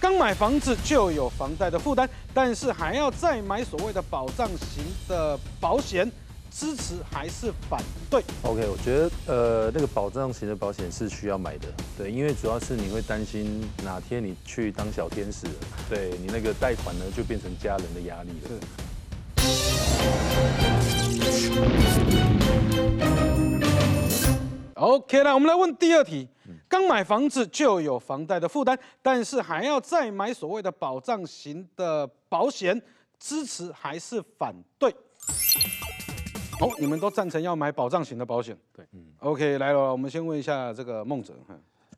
刚买房子就有房贷的负担，但是还要再买所谓的保障型的保险，支持还是反对？OK，我觉得呃那个保障型的保险是需要买的，对，因为主要是你会担心哪天你去当小天使，对你那个贷款呢就变成家人的压力了。OK 那我们来问第二题。刚买房子就有房贷的负担，但是还要再买所谓的保障型的保险，支持还是反对？哦，你们都赞成要买保障型的保险？对，嗯，OK，来了，我们先问一下这个孟哲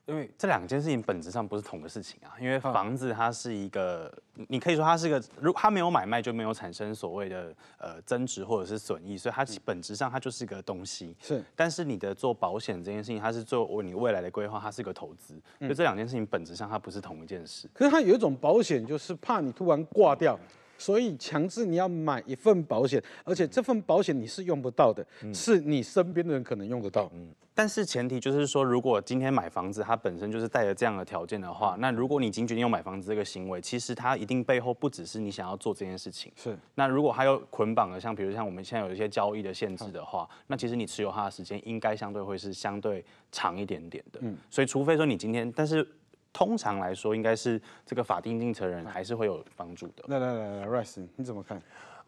因为这两件事情本质上不是同个事情啊，因为房子它是一个，你可以说它是一个，如它没有买卖就没有产生所谓的呃增值或者是损益，所以它本质上它就是一个东西。是，但是你的做保险这件事情，它是做你未来的规划，它是一个投资。就这两件事情本质上它不是同一件事。可是它有一种保险，就是怕你突然挂掉，所以强制你要买一份保险，而且这份保险你是用不到的，是你身边的人可能用得到。嗯。但是前提就是说，如果今天买房子，它本身就是带着这样的条件的话，那如果你已天决定要买房子这个行为，其实它一定背后不只是你想要做这件事情。是。那如果还有捆绑的，像比如像我们现在有一些交易的限制的话，那其实你持有它的时间应该相对会是相对长一点点的。嗯。所以，除非说你今天，但是通常来说，应该是这个法定继承人还是会有帮助的。来来来来 r i s e 你怎么看？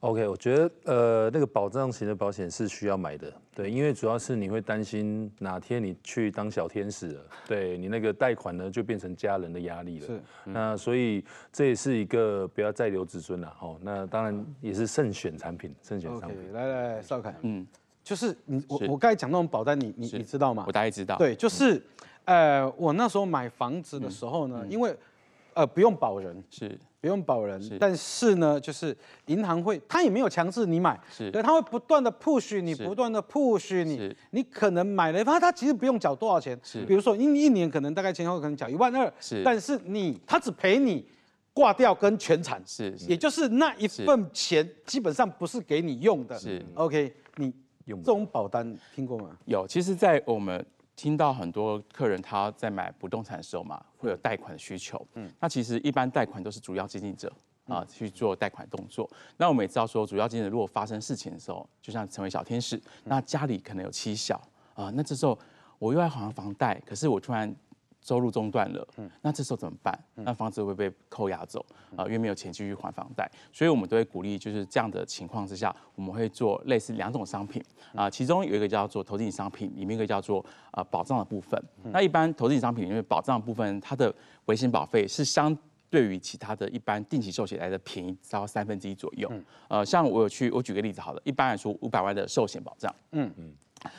OK，我觉得呃，那个保障型的保险是需要买的，对，因为主要是你会担心哪天你去当小天使了，对你那个贷款呢就变成家人的压力了。是。那所以这也是一个不要再留子孙了，哦。那当然也是慎选产品，慎选产品。OK，来来，邵凯，嗯，就是你我我刚才讲那种保单，你你你知道吗？我大概知道。对，就是呃，我那时候买房子的时候呢，因为呃不用保人是。不用保人，但是呢，就是银行会，他也没有强制你买，对，他会不断的 push 你，不断的 push 你，你可能买了，他他其实不用缴多少钱，是，比如说一一年可能大概前后可能缴一万二，是，但是你，他只赔你挂掉跟全残，是，也就是那一份钱基本上不是给你用的，是，OK，你这种保单听过吗？有，其实，在我们。听到很多客人他在买不动产的时候嘛，会有贷款的需求。嗯，那其实一般贷款都是主要经营者啊去做贷款动作。那我们也知道说，主要经营者如果发生事情的时候，就像成为小天使，那家里可能有妻小啊，那这时候我又要还房贷，可是我突然。收入中断了，嗯，那这时候怎么办？那房子会被扣押走啊，因为没有钱继续还房贷，所以我们都会鼓励，就是这样的情况之下，我们会做类似两种商品啊，其中有一个叫做投资型商品，里面一个叫做呃保障的部分。那一般投资型商品里面保障部分，它的维险保费是相对于其他的一般定期寿险来的便宜，只要三分之一左右。呃，像我有去，我举个例子好了，一般来说五百万的寿险保障，嗯嗯。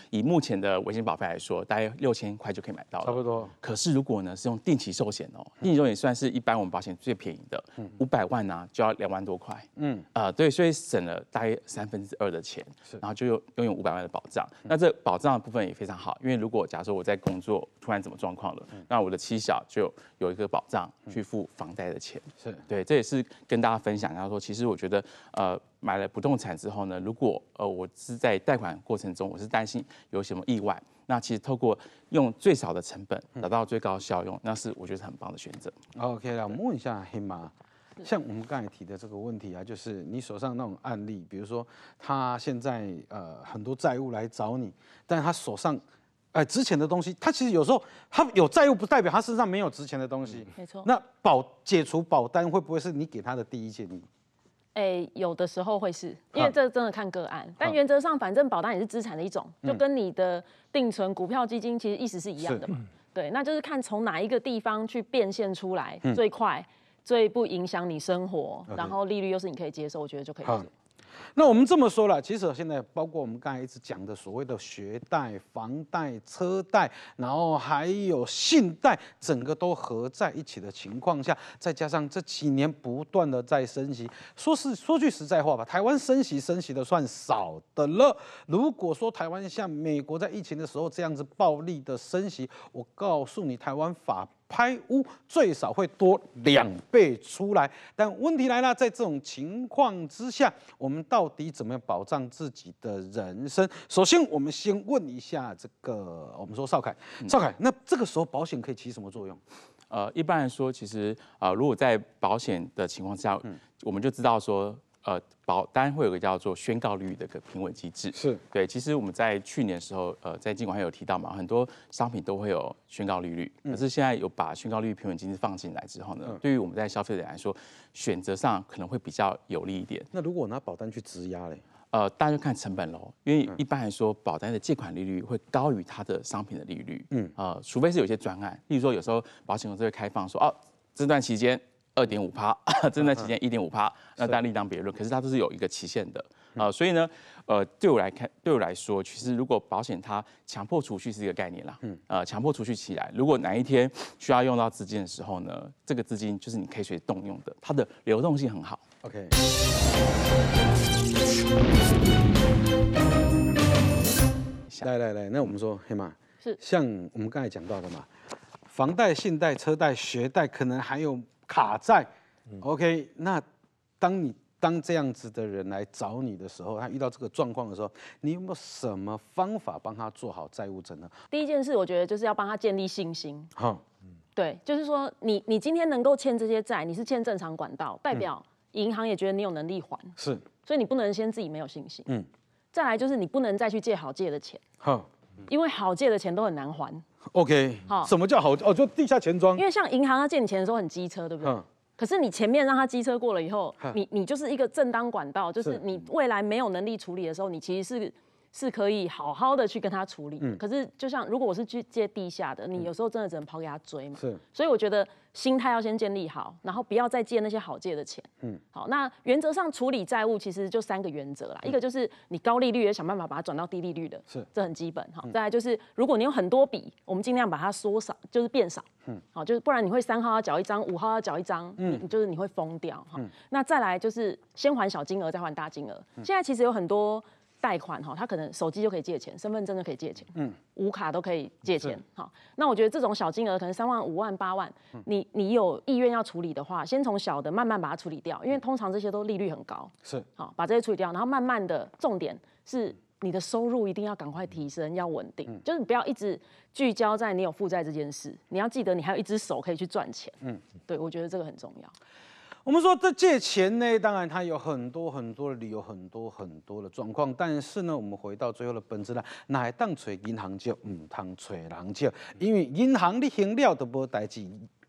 以目前的维新保费来说，大概六千块就可以买到了，差不多。可是如果呢，是用定期寿险哦，这种也算是一般我们保险最便宜的，五百万呢就要两万多块，嗯，啊对，所以省了大约三分之二的钱，然后就有拥有五百万的保障，那这保障的部分也非常好，因为如果假说我在工作突然怎么状况了，那我的妻小就有一个保障去付房贷的钱，是对，这也是跟大家分享一下说，其实我觉得呃。买了不动产之后呢，如果呃我是在贷款过程中，我是担心有什么意外，那其实透过用最少的成本达到最高效用，那是我觉得很棒的选择。OK 了，我们问一下黑马，像我们刚才提的这个问题啊，就是你手上那种案例，比如说他现在呃很多债务来找你，但是他手上呃值钱的东西，他其实有时候他有债务不代表他身上没有值钱的东西，没错。那保解除保单会不会是你给他的第一建议？哎，有的时候会是，因为这真的看个案。但原则上，反正保单也是资产的一种，就跟你的定存、股票基金其实意思是一样的嘛。对，那就是看从哪一个地方去变现出来最快、最不影响你生活，然后利率又是你可以接受，我觉得就可以。那我们这么说了，其实现在包括我们刚才一直讲的所谓的学贷、房贷、车贷，然后还有信贷，整个都合在一起的情况下，再加上这几年不断的在升息，说是说句实在话吧，台湾升息升息的算少的了。如果说台湾像美国在疫情的时候这样子暴力的升息，我告诉你，台湾法。拍屋最少会多两倍出来，但问题来了，在这种情况之下，我们到底怎么样保障自己的人生？首先，我们先问一下这个，我们说邵凯，邵凯，那这个时候保险可以起什么作用？呃，一般来说，其实啊，如果在保险的情况下，我们就知道说。呃，保单会有个叫做宣告利率的一个平稳机制。是对，其实我们在去年的时候，呃，在尽管上有提到嘛，很多商品都会有宣告利率。可是现在有把宣告利率平稳机制放进来之后呢，对于我们在消费者来说，选择上可能会比较有利一点。那如果拿保单去质押嘞？呃，大家就看成本喽，因为一般来说，保单的借款利率会高于它的商品的利率。嗯。啊，除非是有些专案，例如说有时候保险公司会开放说，哦，这段期间。二点五趴，正在期间一点五趴，那当然另当别论。可是它都是有一个期限的啊，所以呢，呃，对我来看，对我来说，其实如果保险它强迫储蓄是一个概念啦，嗯，呃，强迫储蓄起来，如果哪一天需要用到资金的时候呢，这个资金就是你可以随意动用的，它的流动性很好。OK。来来来，那我们说，黑马是像我们刚才讲到的嘛，房贷、信贷、车贷、学贷，可能还有。卡债，OK，那当你当这样子的人来找你的时候，他遇到这个状况的时候，你有没有什么方法帮他做好债务整呢？第一件事，我觉得就是要帮他建立信心。好，对，就是说你你今天能够欠这些债，你是欠正常管道，代表银行也觉得你有能力还。是，所以你不能先自己没有信心。嗯。再来就是你不能再去借好借的钱。好，因为好借的钱都很难还。OK，好，什么叫好？哦，就地下钱庄。因为像银行他借你钱的时候很机车，对不对？嗯。可是你前面让他机车过了以后，你你就是一个正当管道，就是你未来没有能力处理的时候，你其实是。是可以好好的去跟他处理，嗯，可是就像如果我是去借地下的，你有时候真的只能抛给他追嘛，是，所以我觉得心态要先建立好，然后不要再借那些好借的钱，嗯，好，那原则上处理债务其实就三个原则啦，一个就是你高利率也想办法把它转到低利率的，是，这很基本哈，再来就是如果你有很多笔，我们尽量把它缩小，就是变少，嗯，好，就是不然你会三号要缴一张，五号要缴一张，嗯，就是你会疯掉哈，那再来就是先还小金额再还大金额，现在其实有很多。贷款哈，他可能手机就可以借钱，身份证就可以借钱，嗯，无卡都可以借钱。好，那我觉得这种小金额，可能三万、五万、八万，你你有意愿要处理的话，先从小的慢慢把它处理掉，因为通常这些都利率很高。是，好，把这些处理掉，然后慢慢的，重点是你的收入一定要赶快提升，要稳定，就是不要一直聚焦在你有负债这件事，你要记得你还有一只手可以去赚钱。嗯，对我觉得这个很重要。我们说这借钱呢，当然它有很多很多的理由，很多很多的状况。但是呢，我们回到最后的本质呢，那一当找银行借，唔当找人借？因为银行你行了都无代志，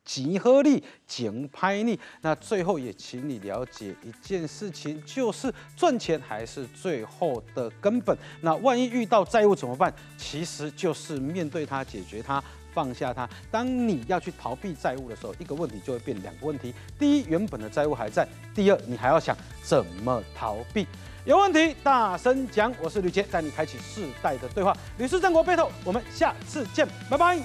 钱好利、钱歹利。那最后也请你了解一件事情，就是赚钱还是最后的根本。那万一遇到债务怎么办？其实就是面对它，解决它。放下它。当你要去逃避债务的时候，一个问题就会变两个问题：第一，原本的债务还在；第二，你还要想怎么逃避。有问题，大声讲。我是吕杰，带你开启世代的对话。吕氏战国背后，我们下次见，拜拜。